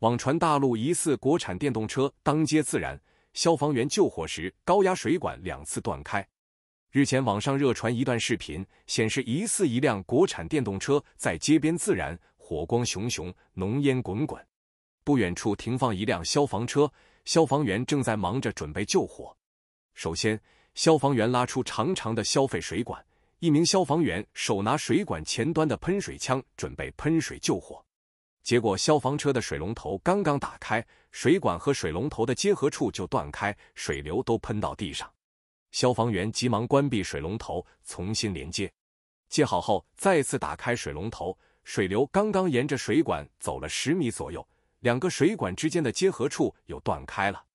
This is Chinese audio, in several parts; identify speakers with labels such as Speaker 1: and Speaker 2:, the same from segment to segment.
Speaker 1: 网传大陆疑似国产电动车当街自燃，消防员救火时高压水管两次断开。日前，网上热传一段视频，显示疑似一辆国产电动车在街边自燃，火光熊熊，浓烟滚滚。不远处停放一辆消防车，消防员正在忙着准备救火。首先，消防员拉出长长的消费水管，一名消防员手拿水管前端的喷水枪，准备喷水救火。结果，消防车的水龙头刚刚打开，水管和水龙头的接合处就断开，水流都喷到地上。消防员急忙关闭水龙头，重新连接。接好后，再次打开水龙头，水流刚刚沿着水管走了十米左右，两个水管之间的接合处又断开了。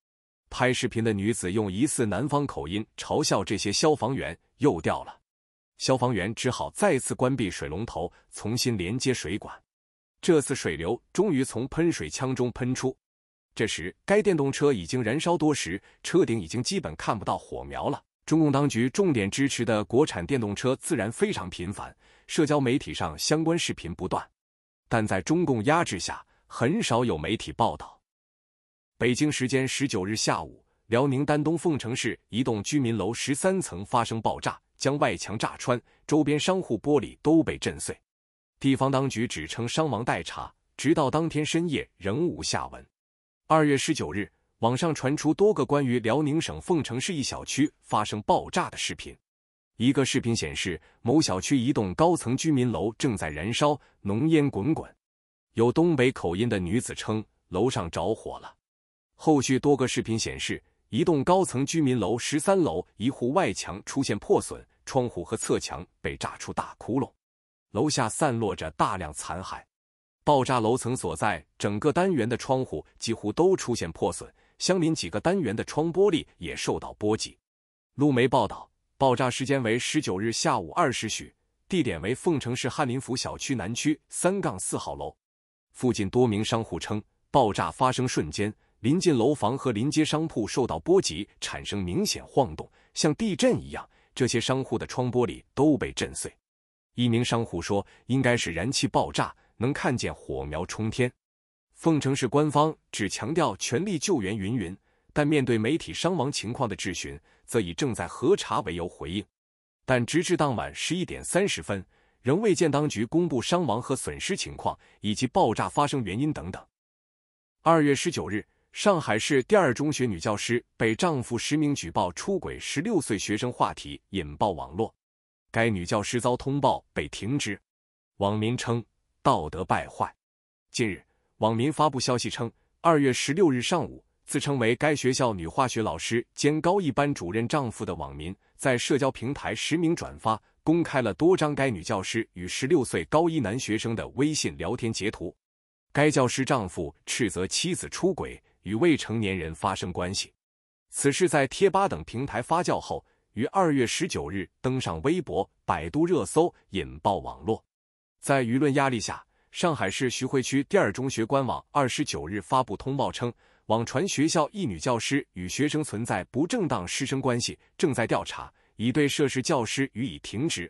Speaker 1: 拍视频的女子用疑似南方口音嘲笑这些消防员又掉了，消防员只好再次关闭水龙头，重新连接水管。这次水流终于从喷水枪中喷出，这时该电动车已经燃烧多时，车顶已经基本看不到火苗了。中共当局重点支持的国产电动车自然非常频繁，社交媒体上相关视频不断，但在中共压制下，很少有媒体报道。北京时间十九日下午，辽宁丹东凤城市一栋居民楼十三层发生爆炸，将外墙炸穿，周边商户玻璃都被震碎。地方当局只称伤亡待查，直到当天深夜仍无下文。二月十九日，网上传出多个关于辽宁省凤城市一小区发生爆炸的视频。一个视频显示，某小区一栋高层居民楼正在燃烧，浓烟滚滚。有东北口音的女子称：“楼上着火了。”后续多个视频显示，一栋高层居民楼十三楼一户外墙出现破损，窗户和侧墙被炸出大窟窿。楼下散落着大量残骸，爆炸楼层所在整个单元的窗户几乎都出现破损，相邻几个单元的窗玻璃也受到波及。路媒报道，爆炸时间为十九日下午二时许，地点为凤城市翰林府小区南区三杠四号楼。附近多名商户称，爆炸发生瞬间，临近楼房和临街商铺受到波及，产生明显晃动，像地震一样，这些商户的窗玻璃都被震碎。一名商户说：“应该是燃气爆炸，能看见火苗冲天。”凤城市官方只强调全力救援云云，但面对媒体伤亡情况的质询，则以正在核查为由回应。但直至当晚十一点三十分，仍未见当局公布伤亡和损失情况以及爆炸发生原因等等。二月十九日，上海市第二中学女教师被丈夫实名举报出轨十六岁学生话题引爆网络。该女教师遭通报被停职，网民称道德败坏。近日，网民发布消息称，二月十六日上午，自称为该学校女化学老师兼高一班主任丈夫的网民，在社交平台实名转发，公开了多张该女教师与十六岁高一男学生的微信聊天截图。该教师丈夫斥责妻子出轨，与未成年人发生关系。此事在贴吧等平台发酵后。于二月十九日登上微博、百度热搜，引爆网络。在舆论压力下，上海市徐汇区第二中学官网二十九日发布通报称，网传学校一女教师与学生存在不正当师生关系，正在调查，已对涉事教师予以停职。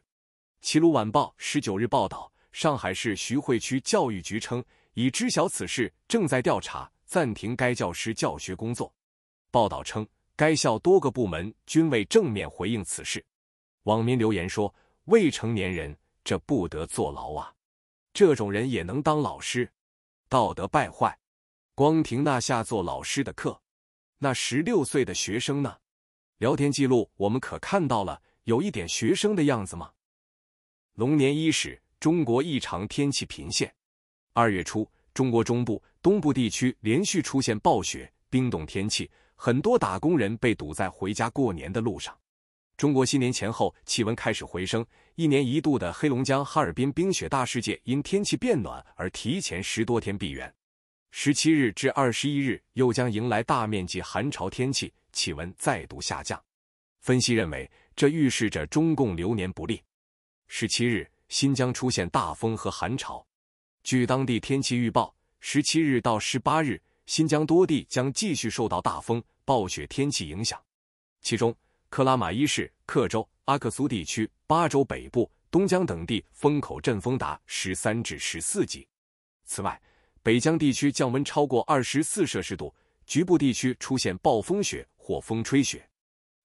Speaker 1: 齐鲁晚报十九日报道，上海市徐汇区教育局称已知晓此事，正在调查，暂停该教师教学工作。报道称。该校多个部门均未正面回应此事。网民留言说：“未成年人这不得坐牢啊！这种人也能当老师，道德败坏。光听那下做老师的课，那十六岁的学生呢？聊天记录我们可看到了，有一点学生的样子吗？”龙年伊始，中国异常天气频现。二月初，中国中部、东部地区连续出现暴雪、冰冻天气。很多打工人被堵在回家过年的路上。中国新年前后气温开始回升，一年一度的黑龙江哈尔滨冰雪大世界因天气变暖而提前十多天闭园。十七日至二十一日又将迎来大面积寒潮天气，气温再度下降。分析认为，这预示着中共流年不利。十七日，新疆出现大风和寒潮。据当地天气预报，十七日到十八日。新疆多地将继续受到大风、暴雪天气影响，其中克拉玛依市、克州、阿克苏地区、巴州北部、东疆等地风口阵风达十三至十四级。此外，北疆地区降温超过二十四摄氏度，局部地区出现暴风雪或风吹雪。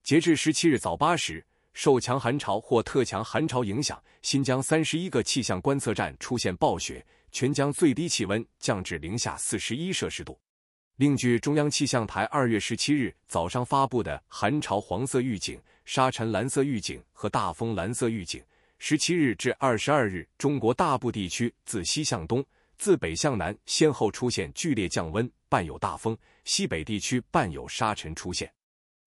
Speaker 1: 截至十七日早八时，受强寒潮或特强寒潮影响，新疆三十一个气象观测站出现暴雪，全疆最低气温降至零下四十一摄氏度。另据中央气象台二月十七日早上发布的寒潮黄色预警、沙尘蓝色预警和大风蓝色预警，十七日至二十二日，中国大部地区自西向东、自北向南先后出现剧烈降温，伴有大风，西北地区伴有沙尘出现。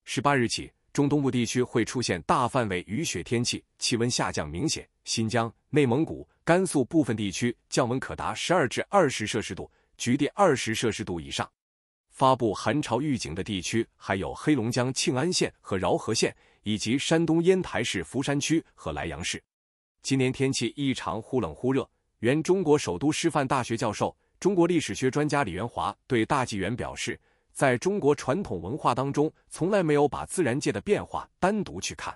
Speaker 1: 十八日起，中东部地区会出现大范围雨雪天气，气温下降明显，新疆、内蒙古、甘肃部分地区降温可达十二至二十摄氏度，局地二十摄氏度以上。发布寒潮预警的地区还有黑龙江庆安县和饶河县，以及山东烟台市福山区和莱阳市。今年天气异常忽冷忽热。原中国首都师范大学教授、中国历史学专家李元华对大纪元表示，在中国传统文化当中，从来没有把自然界的变化单独去看，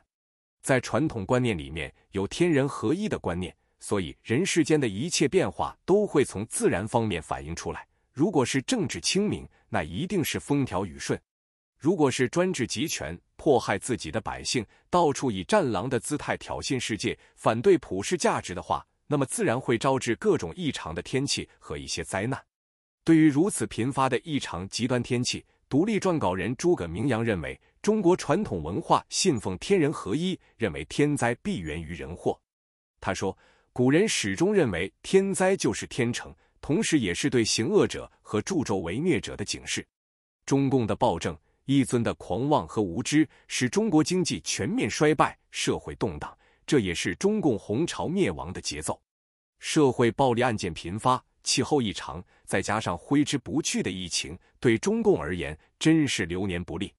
Speaker 1: 在传统观念里面有天人合一的观念，所以人世间的一切变化都会从自然方面反映出来。如果是政治清明，那一定是风调雨顺；如果是专制集权，迫害自己的百姓，到处以战狼的姿态挑衅世界，反对普世价值的话，那么自然会招致各种异常的天气和一些灾难。对于如此频发的异常极端天气，独立撰稿人诸葛明阳认为，中国传统文化信奉天人合一，认为天灾必源于人祸。他说，古人始终认为天灾就是天成。同时也是对行恶者和助纣为虐者的警示。中共的暴政、一尊的狂妄和无知，使中国经济全面衰败，社会动荡。这也是中共红潮灭亡的节奏。社会暴力案件频发，气候异常，再加上挥之不去的疫情，对中共而言真是流年不利。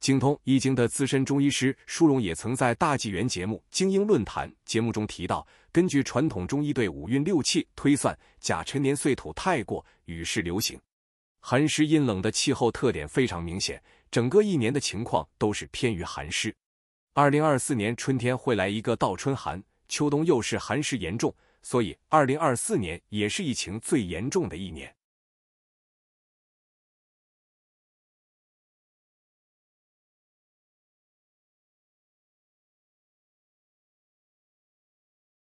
Speaker 1: 精通《易经》的资深中医师舒荣也曾在大纪元节目《精英论坛》节目中提到，根据传统中医对五运六气推算，甲辰年岁土太过，雨势流行，寒湿阴冷的气候特点非常明显，整个一年的情况都是偏于寒湿。二零二四年春天会来一个倒春寒，秋冬又是寒湿严重，所以二零二四年也是疫情最严重的一年。